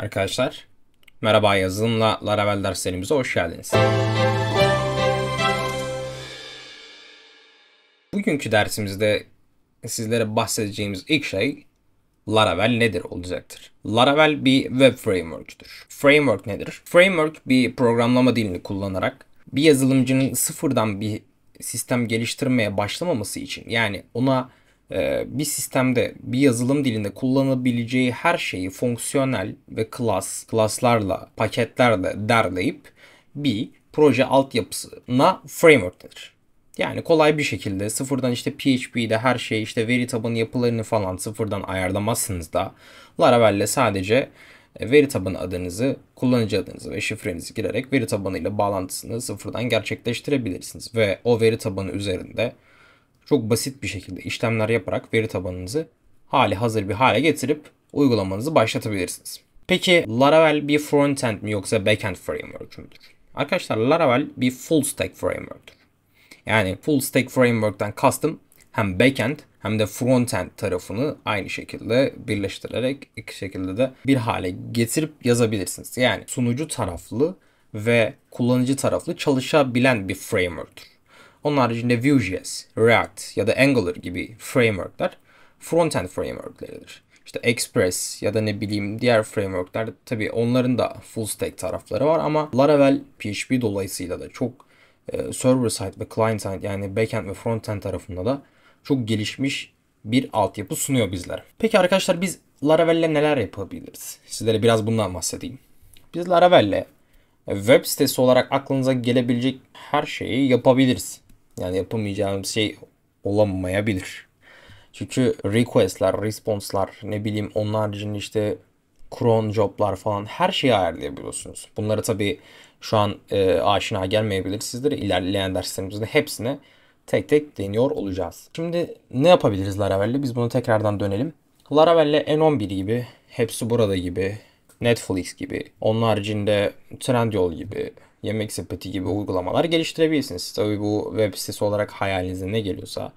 Arkadaşlar merhaba yazılımla Laravel derslerimize hoş geldiniz. Bugünkü dersimizde sizlere bahsedeceğimiz ilk şey Laravel nedir olacaktır. Laravel bir web framework'tür. Framework nedir? Framework bir programlama dilini kullanarak bir yazılımcının sıfırdan bir sistem geliştirmeye başlamaması için yani ona ee, bir sistemde bir yazılım dilinde kullanabileceği her şeyi fonksiyonel ve class, class'larla, paketlerle derleyip bir proje altyapısına framework denir. Yani kolay bir şekilde sıfırdan işte PHP'de her şeyi işte veri tabanı yapılarını falan sıfırdan ayarlamazsınız da Laravel'le sadece e, veri tabanı adınızı, kullanıcı adınızı ve şifrenizi girerek veri tabanıyla bağlantısını sıfırdan gerçekleştirebilirsiniz. Ve o veri tabanı üzerinde çok basit bir şekilde işlemler yaparak veri tabanınızı hali hazır bir hale getirip uygulamanızı başlatabilirsiniz. Peki Laravel bir frontend mi yoksa backend framework müdür? Arkadaşlar Laravel bir full stack framework'tür. Yani full stack framework'ten kastım hem backend hem de frontend tarafını aynı şekilde birleştirerek iki şekilde de bir hale getirip yazabilirsiniz. Yani sunucu taraflı ve kullanıcı taraflı çalışabilen bir framework'tür. Onun haricinde Vue.js, React ya da Angular gibi frameworkler frontend frameworkleridir. İşte Express ya da ne bileyim diğer frameworkler tabi onların da full stack tarafları var ama Laravel PHP dolayısıyla da çok e, server side ve client side yani backend ve frontend tarafında da çok gelişmiş bir altyapı sunuyor bizlere. Peki arkadaşlar biz Laravel'le neler yapabiliriz? Sizlere biraz bundan bahsedeyim. Biz Laravel'le web sitesi olarak aklınıza gelebilecek her şeyi yapabiliriz. Yani yapamayacağım şey olamayabilir. Çünkü request'ler, response'lar ne bileyim onun haricinde işte cron job'lar falan her şeyi ayarlayabiliyorsunuz. Bunları tabii şu an e, aşina gelmeyebilir sizlere. İlerleyen derslerimizde hepsine tek tek deniyor olacağız. Şimdi ne yapabiliriz Laravel'le? Biz bunu tekrardan dönelim. Laravel'le N11 gibi, hepsi burada gibi, Netflix gibi, onun haricinde Trendyol gibi, yemek sepeti gibi uygulamalar geliştirebilirsiniz. Tabi bu web sitesi olarak hayalinize ne geliyorsa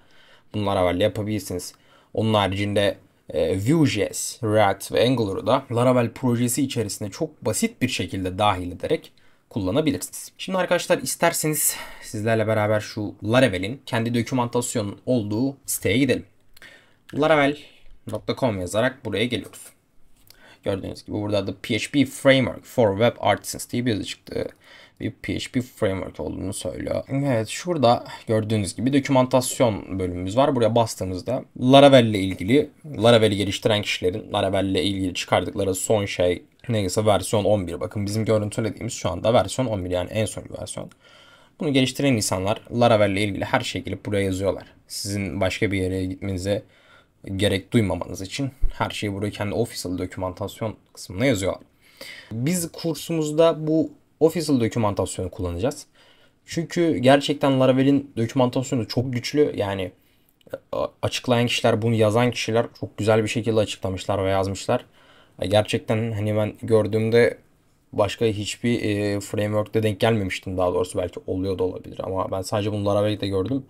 bunlara haberle yapabilirsiniz. Onun haricinde e, Vue.js, React ve Angular'ı da Laravel projesi içerisinde çok basit bir şekilde dahil ederek kullanabilirsiniz. Şimdi arkadaşlar isterseniz sizlerle beraber şu Laravel'in kendi dokümantasyonun olduğu siteye gidelim. Laravel.com yazarak buraya geliyoruz. Gördüğünüz gibi burada da PHP Framework for Web Artisans diye bir yazı çıktı bir PHP framework olduğunu söylüyor. Evet şurada gördüğünüz gibi dokümantasyon bölümümüz var. Buraya bastığımızda Laravel ile ilgili Laravel'i geliştiren kişilerin Laravel ile ilgili çıkardıkları son şey neyse versiyon 11. Bakın bizim görüntülediğimiz şu anda versiyon 11 yani en son versiyon. Bunu geliştiren insanlar Laravel ile ilgili her şeyi gelip buraya yazıyorlar. Sizin başka bir yere gitmenize gerek duymamanız için her şeyi buraya kendi official dokümantasyon kısmına yazıyorlar. Biz kursumuzda bu Official dokümantasyonu kullanacağız. Çünkü gerçekten Laravel'in dokümantasyonu çok güçlü. Yani e, açıklayan kişiler, bunu yazan kişiler çok güzel bir şekilde açıklamışlar ve yazmışlar. E, gerçekten hani ben gördüğümde başka hiçbir e, framework'te denk gelmemiştim daha doğrusu belki oluyor da olabilir ama ben sadece bunu Laravel'de gördüm.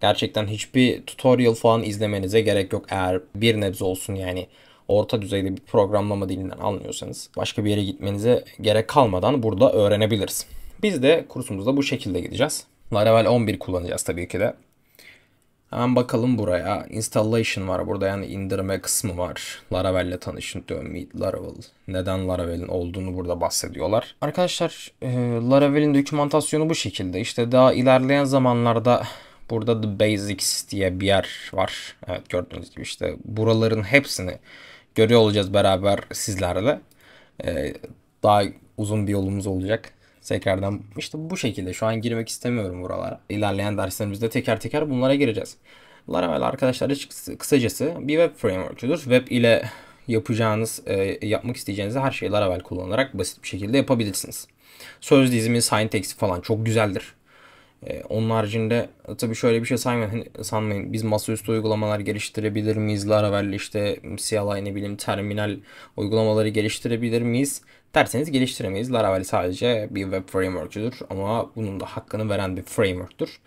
Gerçekten hiçbir tutorial falan izlemenize gerek yok eğer bir nebze olsun yani orta düzeyde bir programlama dilinden anlıyorsanız başka bir yere gitmenize gerek kalmadan burada öğrenebiliriz. Biz de kursumuzda bu şekilde gideceğiz. Laravel 11 kullanacağız tabii ki de. Hemen bakalım buraya. Installation var burada yani indirme kısmı var. Laravel ile tanışın diyor. Meet Laravel. Neden Laravel'in olduğunu burada bahsediyorlar. Arkadaşlar e, Laravel'in dokümantasyonu bu şekilde. İşte daha ilerleyen zamanlarda burada The Basics diye bir yer var. Evet gördüğünüz gibi işte buraların hepsini görüyor olacağız beraber sizlerle. Ee, daha uzun bir yolumuz olacak. Tekrardan işte bu şekilde şu an girmek istemiyorum buralara. İlerleyen derslerimizde teker teker bunlara gireceğiz. Laravel arkadaşlar kısacası bir web framework'üdür. Web ile yapacağınız, e, yapmak isteyeceğiniz her şeyi Laravel kullanarak basit bir şekilde yapabilirsiniz. Söz dizimi, syntax falan çok güzeldir. Ee, onun haricinde e, tabii şöyle bir şey saymayın, hani sanmayın. Biz masaüstü uygulamalar geliştirebilir miyiz? Laravel işte CLI ne bileyim terminal uygulamaları geliştirebilir miyiz? Derseniz geliştiremeyiz. Laravel sadece bir web framework'üdür ama bunun da hakkını veren bir framework'tür.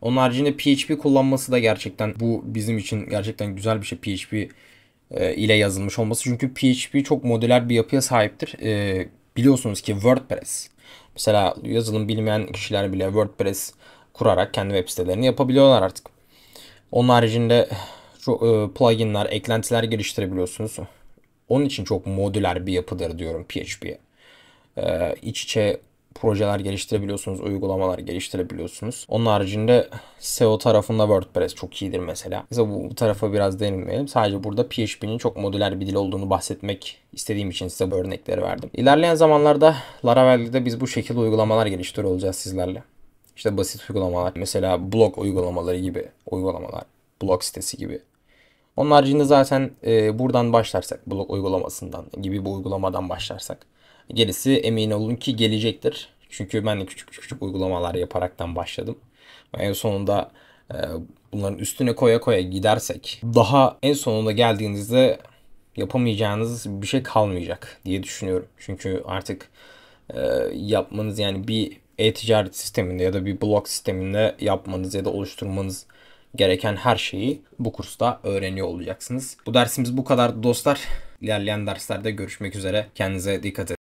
Onun haricinde PHP kullanması da gerçekten bu bizim için gerçekten güzel bir şey. PHP e, ile yazılmış olması. Çünkü PHP çok modüler bir yapıya sahiptir. E, biliyorsunuz ki WordPress Mesela yazılım bilmeyen kişiler bile WordPress kurarak kendi web sitelerini yapabiliyorlar artık. Onun haricinde eh, eh, pluginler, eklentiler geliştirebiliyorsunuz. Onun için çok modüler bir yapıdır diyorum PHP'ye. Eh, iç içe projeler geliştirebiliyorsunuz, uygulamalar geliştirebiliyorsunuz. Onun haricinde SEO tarafında WordPress çok iyidir mesela. Mesela bu, tarafa biraz değinmeyelim. Sadece burada PHP'nin çok modüler bir dil olduğunu bahsetmek istediğim için size bu örnekleri verdim. İlerleyen zamanlarda Laravel'de biz bu şekilde uygulamalar geliştiriyor olacağız sizlerle. İşte basit uygulamalar, mesela blog uygulamaları gibi uygulamalar, blog sitesi gibi onun haricinde zaten e, buradan başlarsak, blog uygulamasından gibi bu uygulamadan başlarsak Gerisi emin olun ki gelecektir. Çünkü ben de küçük küçük uygulamalar yaparaktan başladım. En sonunda e, bunların üstüne koya koya gidersek daha en sonunda geldiğinizde yapamayacağınız bir şey kalmayacak diye düşünüyorum. Çünkü artık e, yapmanız yani bir e-ticaret sisteminde ya da bir blog sisteminde yapmanız ya da oluşturmanız gereken her şeyi bu kursta öğreniyor olacaksınız. Bu dersimiz bu kadar dostlar. İlerleyen derslerde görüşmek üzere. Kendinize dikkat edin.